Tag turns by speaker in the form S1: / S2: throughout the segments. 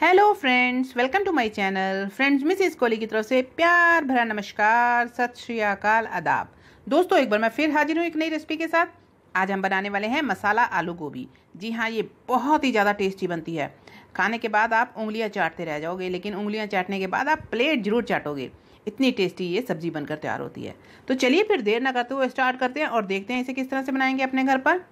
S1: hello friends welcome to my channel friends Mrs Kohli की तरफ से प्यार भरा नमस्कार सत श्री अकाल आदाब दोस्तों एक बार मैं फिर हाजिर हूँ एक नई रेसिपी के साथ आज हम बनाने वाले हैं मसाला आलू गोभी जी हाँ ये बहुत ही ज़्यादा टेस्टी बनती है खाने के बाद आप उंगलियाँ चाटते रह जाओगे लेकिन उंगलियाँ चाटने के बाद आप प्लेट जरूर चाटोगे इतनी टेस्टी ये सब्ज़ी बनकर तैयार होती है तो चलिए फिर देर ना करते हुए स्टार्ट करते हैं और देखते हैं इसे किस तरह से बनाएंगे अपने घर पर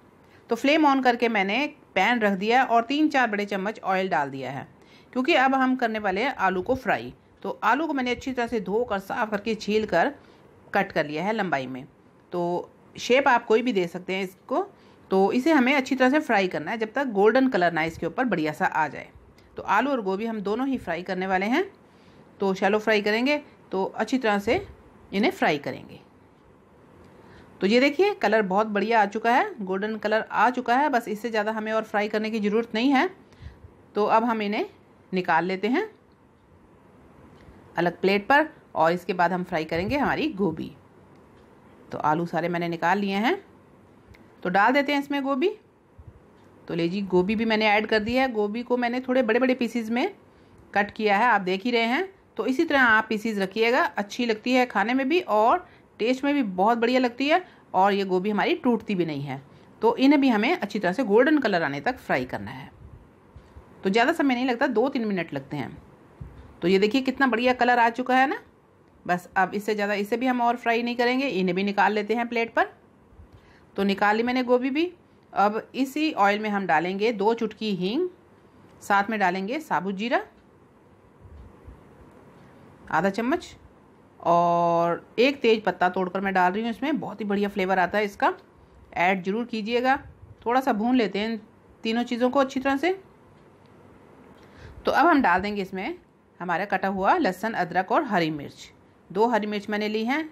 S1: तो फ्लेम ऑन करके मैंने पैन रख दिया और तीन चार बड़े चम्मच ऑयल डाल दिया है क्योंकि अब हम करने वाले हैं आलू को फ्राई तो आलू को मैंने अच्छी तरह से धोकर साफ करके छील कर कट कर लिया है लंबाई में तो शेप आप कोई भी दे सकते हैं इसको तो इसे हमें अच्छी तरह से फ्राई करना है जब तक गोल्डन कलर ना इसके ऊपर बढ़िया सा आ जाए तो आलू और गोभी हम दोनों ही फ्राई करने वाले हैं तो शैलो फ्राई करेंगे तो अच्छी तरह से इन्हें फ्राई करेंगे तो ये देखिए कलर बहुत बढ़िया आ चुका है गोल्डन कलर आ चुका है बस इससे ज़्यादा हमें और फ्राई करने की ज़रूरत नहीं है तो अब हम इन्हें निकाल लेते हैं अलग प्लेट पर और इसके बाद हम फ्राई करेंगे हमारी गोभी तो आलू सारे मैंने निकाल लिए हैं तो डाल देते हैं इसमें गोभी तो ले जी गोभी भी मैंने ऐड कर दी है गोभी को मैंने थोड़े बड़े बड़े पीसीज में कट किया है आप देख ही रहे हैं तो इसी तरह आप पीसीज रखिएगा अच्छी लगती है खाने में भी और टेस्ट में भी बहुत बढ़िया लगती है और ये गोभी हमारी टूटती भी नहीं है तो इन्हें भी हमें अच्छी तरह से गोल्डन कलर आने तक फ्राई करना है तो ज़्यादा समय नहीं लगता दो तीन मिनट लगते हैं तो ये देखिए कितना बढ़िया कलर आ चुका है ना बस अब इससे ज़्यादा इसे भी हम और फ्राई नहीं करेंगे इन्हें भी निकाल लेते हैं प्लेट पर तो निकाली मैंने गोभी भी अब इसी ऑयल में हम डालेंगे दो चुटकी हींग साथ में डालेंगे साबुत जीरा आधा चम्मच और एक तेज पत्ता तोड़कर मैं डाल रही हूँ इसमें बहुत ही बढ़िया फ्लेवर आता है इसका ऐड ज़रूर कीजिएगा थोड़ा सा भून लेते हैं तीनों चीज़ों को अच्छी तरह से तो अब हम डाल देंगे इसमें हमारा कटा हुआ लहसुन अदरक और हरी मिर्च दो हरी मिर्च मैंने ली हैं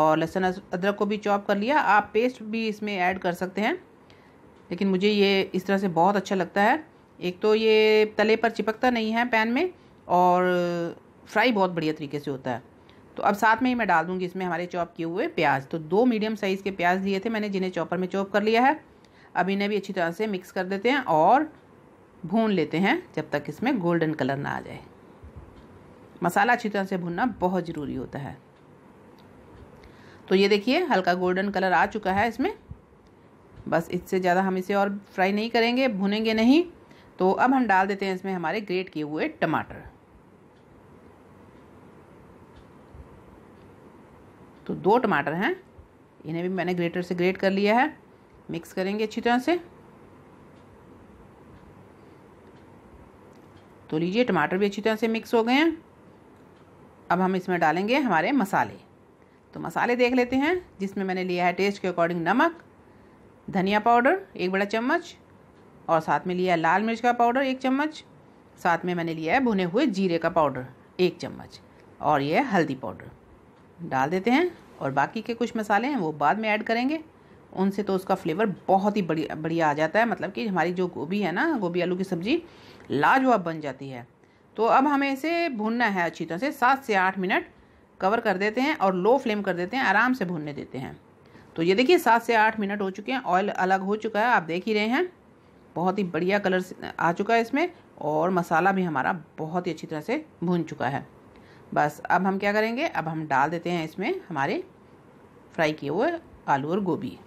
S1: और लहसुन अदरक को भी चॉप कर लिया आप पेस्ट भी इसमें ऐड कर सकते हैं लेकिन मुझे ये इस तरह से बहुत अच्छा लगता है एक तो ये तले पर चिपकता नहीं है पैन में और फ्राई बहुत बढ़िया तरीके से होता है तो अब साथ में ही मैं डाल दूँगी इसमें हमारे चॉप किए हुए प्याज तो दो मीडियम साइज़ के प्याज दिए थे मैंने जिन्हें चॉपर में चॉप कर लिया है अब इन्हें भी अच्छी तरह से मिक्स कर देते हैं और भून लेते हैं जब तक इसमें गोल्डन कलर ना आ जाए मसाला अच्छी तरह से भूनना बहुत ज़रूरी होता है तो ये देखिए हल्का गोल्डन कलर आ चुका है इसमें बस इससे ज़्यादा हम इसे और फ्राई नहीं करेंगे भुनेंगे नहीं तो अब हम डाल देते हैं इसमें हमारे ग्रेट किए हुए टमाटर तो दो टमाटर हैं इन्हें भी मैंने ग्रेटर से ग्रेट कर लिया है मिक्स करेंगे अच्छी तरह से तो लीजिए टमाटर भी अच्छी तरह से मिक्स हो गए हैं अब हम इसमें डालेंगे हमारे मसाले तो मसाले देख लेते हैं जिसमें मैंने लिया है टेस्ट के अकॉर्डिंग नमक धनिया पाउडर एक बड़ा चम्मच और साथ में लिया है लाल मिर्च का पाउडर एक चम्मच साथ में मैंने लिया है भुने हुए जीरे का पाउडर एक चम्मच और यह हल्दी पाउडर डाल देते हैं और बाकी के कुछ मसाले हैं वो बाद में ऐड करेंगे उनसे तो उसका फ्लेवर बहुत ही बढ़िया बढ़िया आ जाता है मतलब कि हमारी जो गोभी है ना गोभी आलू की सब्ज़ी लाजवाब बन जाती है तो अब हमें इसे भूनना है अच्छी तरह से सात से आठ मिनट कवर कर देते हैं और लो फ्लेम कर देते हैं आराम से भूनने देते हैं तो ये देखिए सात से आठ मिनट हो चुके हैं ऑयल अलग हो चुका है आप देख ही रहे हैं बहुत ही बढ़िया कलर आ चुका है इसमें और मसाला भी हमारा बहुत ही अच्छी तरह से भून चुका है बस अब हम क्या करेंगे अब हम डाल देते हैं इसमें हमारे फ्राई किए हुए आलू और गोभी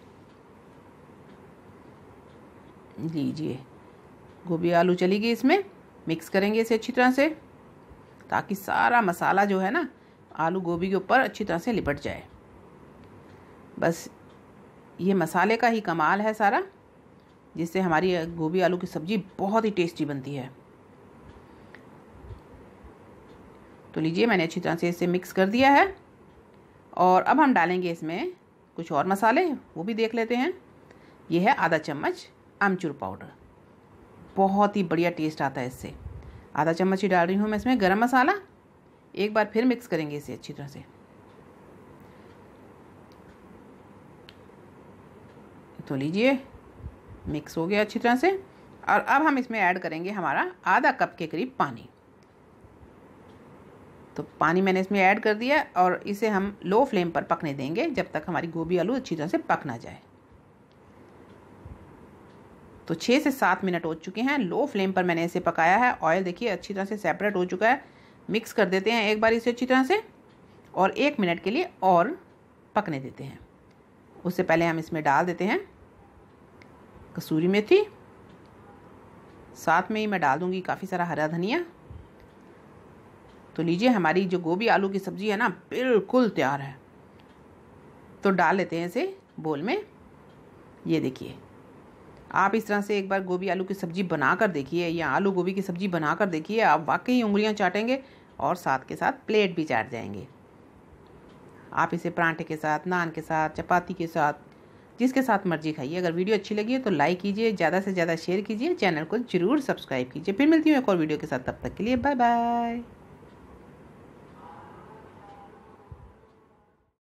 S1: लीजिए गोभी आलू चली गई इसमें मिक्स करेंगे इसे अच्छी तरह से ताकि सारा मसाला जो है ना आलू गोभी के ऊपर अच्छी तरह से लिपट जाए बस ये मसाले का ही कमाल है सारा जिससे हमारी गोभी आलू की सब्ज़ी बहुत ही टेस्टी बनती है तो लीजिए मैंने अच्छी तरह से इसे मिक्स कर दिया है और अब हम डालेंगे इसमें कुछ और मसाले वो भी देख लेते हैं ये है आधा चम्मच आमचूर पाउडर बहुत ही बढ़िया टेस्ट आता है इससे आधा चम्मच ही डाल रही हूँ मैं इसमें गरम मसाला एक बार फिर मिक्स करेंगे इसे अच्छी तरह से तो लीजिए मिक्स हो गया अच्छी तरह से और अब हम इसमें ऐड करेंगे हमारा आधा कप के करीब पानी तो पानी मैंने इसमें ऐड कर दिया और इसे हम लो फ्लेम पर पकने देंगे जब तक हमारी गोभी आलू अच्छी तरह से पक ना जाए तो छः से सात मिनट हो चुके हैं लो फ्लेम पर मैंने इसे पकाया है ऑयल देखिए अच्छी तरह से सेपरेट हो चुका है मिक्स कर देते हैं एक बार इसे अच्छी तरह से और एक मिनट के लिए और पकने देते हैं उससे पहले हम इसमें डाल देते हैं कसूरी मेथी साथ में ही मैं डाल दूंगी काफ़ी सारा हरा धनिया तो लीजिए हमारी जो गोभी आलू की सब्ज़ी है ना बिल्कुल तैयार है तो डाल लेते हैं इसे बोल में ये देखिए आप इस तरह से एक बार गोभी आलू की सब्ज़ी बना कर देखिए या आलू गोभी की सब्ज़ी बना कर देखिए आप वाकई उंगलियां चाटेंगे और साथ के साथ प्लेट भी चाट जाएंगे आप इसे परांठे के साथ नान के साथ चपाती के साथ जिसके साथ मर्जी खाइए अगर वीडियो अच्छी लगी है तो लाइक कीजिए ज़्यादा से ज़्यादा शेयर कीजिए चैनल को ज़रूर सब्सक्राइब कीजिए फिर मिलती हूँ एक और वीडियो के साथ तब तक के लिए बाय बाय